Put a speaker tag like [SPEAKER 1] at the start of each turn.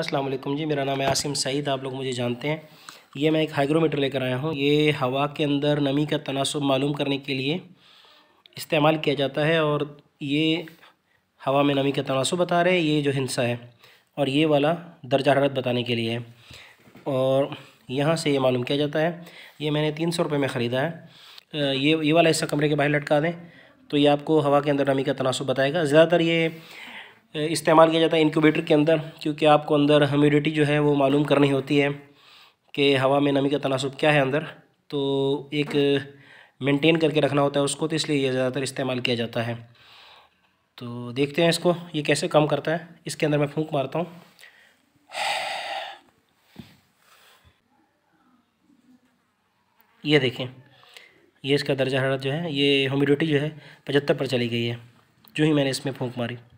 [SPEAKER 1] अस्सलाम वालेकुम जी मेरा नाम है आसिम सईद आप लोग मुझे जानते हैं ये मैं एक हाइग्रोमीटर लेकर आया हूँ ये हवा के अंदर नमी का तनासब मालूम करने के लिए इस्तेमाल किया जाता है और ये हवा में नमी का तनासब बता रहे हैं ये जो हिंसा है और ये वाला दर्जा हरत बताने के लिए है और यहाँ से ये मालूम किया जाता है ये मैंने तीन सौ रुपये में ख़रीदा है ये ये वाला ऐसा कमरे के बाहर लटका दें तो ये आपको हवा के अंदर नमी का तनासब बताएगा ज़्यादातर ये इस्तेमाल किया जाता है इनक्यूबेटर के अंदर क्योंकि आपको अंदर ह्यूमिडिटी जो है वो मालूम करनी होती है कि हवा में नमी का तनासब क्या है अंदर तो एक मेंटेन करके रखना होता है उसको तो इसलिए ये ज़्यादातर इस्तेमाल किया जाता है तो देखते हैं इसको ये कैसे कम करता है इसके अंदर मैं फूंक मारता हूँ ये देखें ये इसका दर्जा हरत जो है ये ह्यूमिडिटी जो है पचहत्तर पर चली गई है जो ही मैंने इसमें फूंक मारी